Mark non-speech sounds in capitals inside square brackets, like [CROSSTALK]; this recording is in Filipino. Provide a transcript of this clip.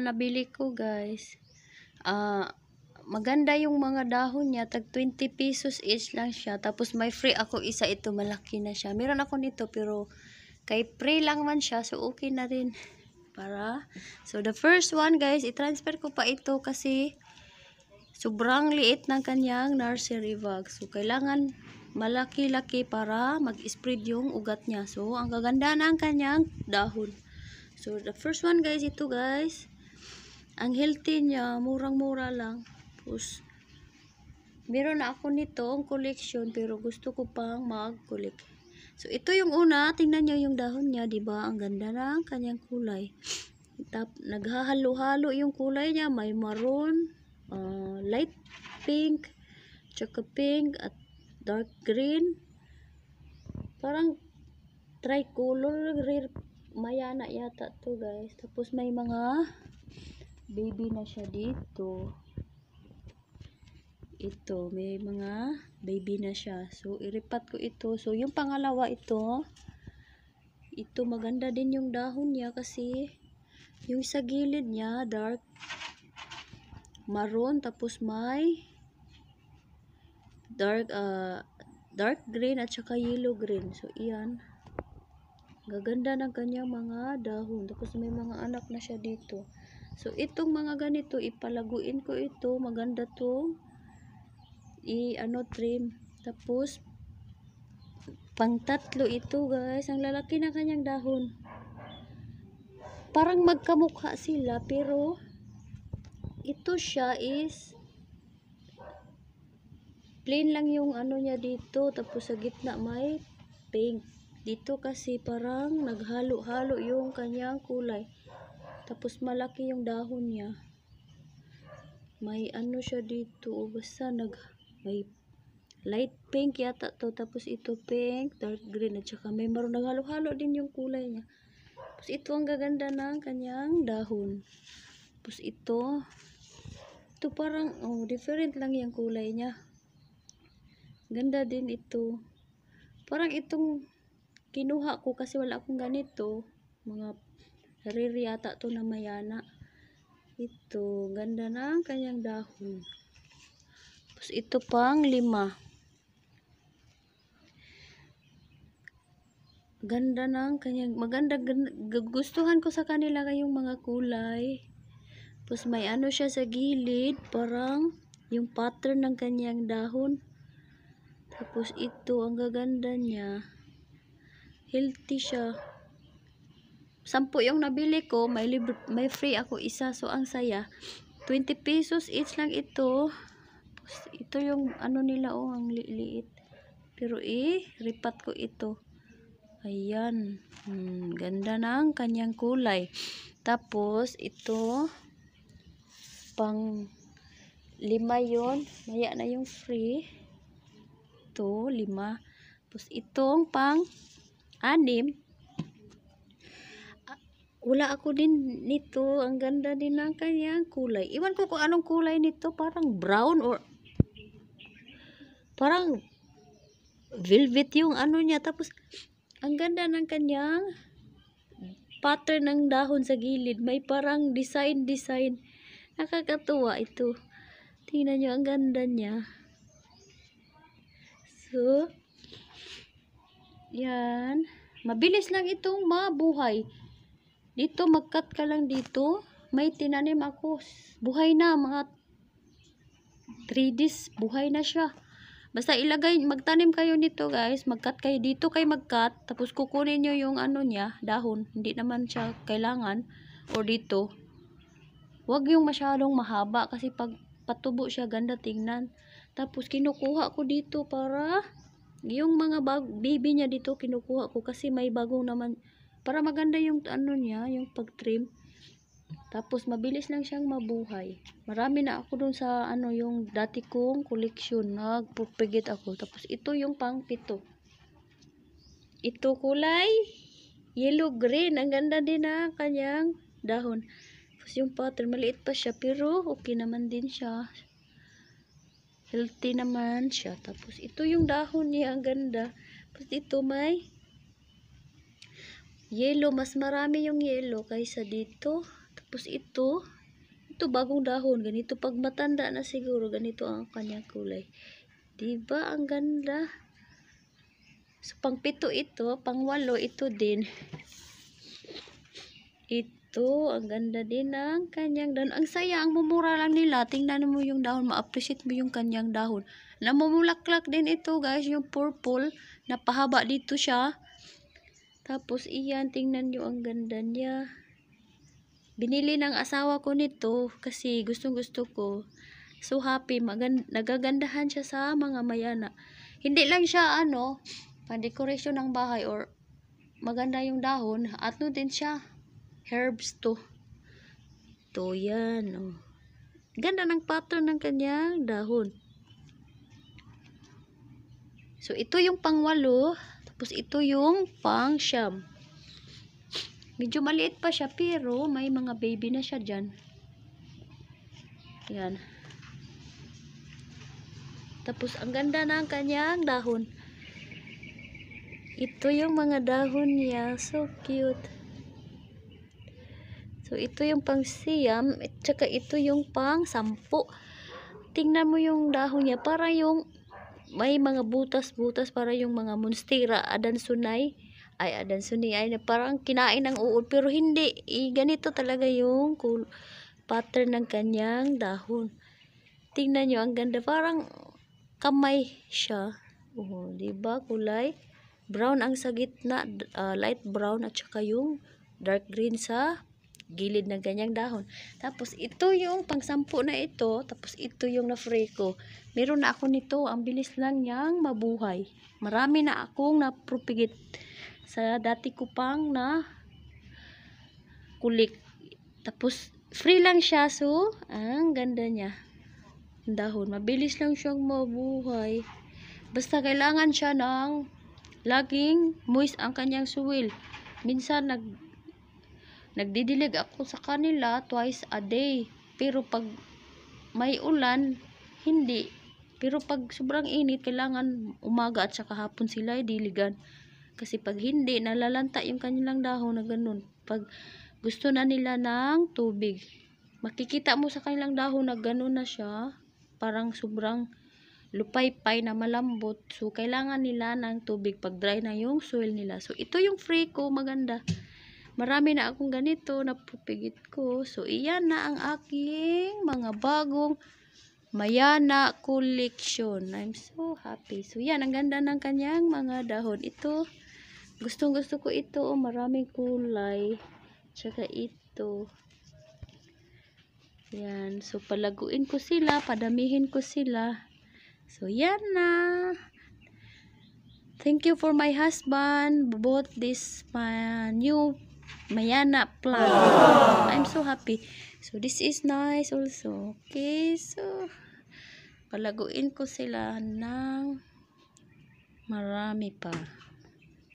na nabili ko guys. Uh, maganda yung mga dahon niya. Tag 20 pesos each lang siya. Tapos may free ako isa ito. Malaki na siya. Meron ako nito pero kay free lang man siya. So okay na rin. [LAUGHS] Para. So the first one guys, i-transfer ko pa ito kasi sobrang liit ng kanyang nursery bag. So kailangan malaki-laki para mag-spread yung ugat niya. So, ang gaganda na kanyang dahon. So, the first one guys, ito guys ang healthy niya, murang-mura lang. Tapos, meron na ako nito, ang collection, pero gusto ko pang mag-collect. So, ito yung una. Tingnan niyo yung dahon niya, ba diba? Ang ganda ng kanyang kulay. naghahalo-halo yung kulay niya. May maroon, uh, light pink, tsaka pink, at dark green. Parang tricolor, rare, mayana yata to guys. Tapos, may mga baby na siya dito ito may mga baby na siya so iripat ko ito so yung pangalawa ito ito maganda din yung dahon niya kasi yung sa gilid niya dark maroon tapos may dark uh, dark green at saka yellow green so iyan gaganda ng kanyang mga dahon tapos may mga anak na siya dito So, itong mga ganito, ipalaguin ko ito. Maganda to. I-ano, trim. Tapos, pang tatlo ito, guys. Ang lalaki na kanyang dahon. Parang magkamukha sila, pero ito siya is plain lang yung ano niya dito. Tapos, sa gitna may pink. Dito kasi parang naghalo-halo yung kanyang kulay. Tapos malaki yung dahon niya. May ano siya dito. O oh, basta nag, may light pink yata to. Tapos ito pink, dark green. At saka may maroon naghalo-halo din yung kulay niya. Tapos ito ang gaganda ng kanyang dahon. Tapos ito, ito parang oh, different lang yung kulay niya. Ganda din ito. Parang itong kinuha ko kasi wala akong ganito. Mga Hariri yata to na mayana. Ito, ganda na ang kanyang dahon. Tapos ito pang lima. Ganda na ang kanyang, maganda, gustuhan ko sa kanila kayong mga kulay. Tapos may ano siya sa gilid, parang yung pattern ng kanyang dahon. Tapos ito, ang gaganda niya. Healthy siya sampu yung nabili ko, may, may free ako isa. So, ang saya. 20 pesos each lang ito. Ito yung ano nila, oh, ang li liit. Pero eh, ripat ko ito. Ayan. Hmm, ganda ng kanyang kulay. Tapos, ito, pang lima yon Maya na yung free. Ito, lima. Tapos, itong pang anim, wala ako din nito. Ang ganda din ng kanyang kulay. Iwan ko kung anong kulay nito. Parang brown or parang velvet yung ano niya. Tapos, ang ganda ng kanyang pattern ng dahon sa gilid. May parang design-design. Nakakatuwa ito. Tingnan nyo, ang ganda niya. So, yan. Mabilis lang itong mabuhay. Dito, magkat ka lang dito. May tinanim ako. Buhay na, mga 3 days. Buhay na siya. Basta ilagay, magtanim kayo nito guys. Magkat kayo dito kay magkat. Tapos kukunin nyo yung ano niya, dahon. Hindi naman siya kailangan. O dito. wag yung masyadong mahaba kasi pag patubo siya ganda tingnan. Tapos kinukuha ko dito para yung mga baby niya dito kinukuha ko kasi may bagong naman para maganda yung ano niya, yung pag-trim. Tapos mabilis lang siyang mabuhay. Marami na ako dun sa ano yung dati kong collection. Nagpupigit ako. Tapos ito yung pangpito. Ito kulay yellow green. Ang ganda din na ah, kanyang dahon. Tapos yung pattern, maliit pa siya. Pero okay naman din siya. Healthy naman siya. Tapos ito yung dahon niya. Ang ganda. Tapos ito may yelo Mas marami yung yelo kaysa dito. Tapos ito, ito bagong dahon. Ganito pag matanda na siguro, ganito ang kanyang kulay. Diba? Ang ganda. So, pang pito ito, pang walo ito din. Ito, ang ganda din ng kanyang dahon. Ang saya, ang mumura lang nila. Tingnan mo yung dahon, ma-appreciate mo yung kanyang dahon. Namumulaklak din ito guys, yung purple. Napahaba dito siya. Tapos, iyan, tingnan nyo ang ganda niya. Binili ng asawa ko nito kasi gustong-gusto ko. So happy, magand nagagandahan siya sa mga mayana. Hindi lang siya ano, pandekorasyon ng bahay or maganda yung dahon. At no din siya, herbs to. To yan. Oh. Ganda ng pattern ng kanyang dahon. So ito yung pangwalo. Tapos ito yung pang siyam. Medyo maliit pa siya pero may mga baby na siya dyan. Yan. Tapos ang ganda na ang kanyang dahon. Ito yung mga dahon niya. So cute. So ito yung pang siyam at saka ito yung pang sampu. Tingnan mo yung dahon niya para yung may mga butas-butas para yung mga monstera adan sunay ay adan sunay ay parang kinain ng uod pero hindi eh, ganito talaga yung pattern ng kanyang dahon tingnan nyo ang ganda parang kamay siya oh, di ba kulay brown ang sa gitna uh, light brown at saka yung dark green sa gilid ng ganyang dahon. Tapos ito yung pangsampu na ito, tapos ito yung na-free ko. Meron na ako nito, ang bilis lang niyang mabuhay. Marami na akong napropigit sa dati ko pang na kulik. Tapos free lang siya so, ang ganda niya. Dahon, mabilis lang siyang mabuhay. Basta kailangan siya ng laging moist ang kanyang suwil. Minsan nag Nagdidilig ako sa kanila twice a day. Pero pag may ulan, hindi. Pero pag sobrang init, kailangan umaga at saka hapon sila idiligan. Kasi pag hindi, nalalanta yung kanilang dahon na ganun. Pag gusto na nila ng tubig, makikita mo sa kanilang dahon na ganun na siya. Parang sobrang lupay-pay na malambot. So, kailangan nila ng tubig pag dry na yung soil nila. So, ito yung free ko. Maganda marami na akong ganito napupigit ko so iyan na ang aking mga bagong mayana collection I'm so happy so yan ang ganda ng kanyang mga dahon ito gustong gusto ko ito oh, maraming kulay tsaka ito yan so palaguin ko sila padamihin ko sila so yan na thank you for my husband bought this my new Mayana plant. Aww. I'm so happy. So, this is nice also. Okay, so, palaguin ko sila ng marami pa.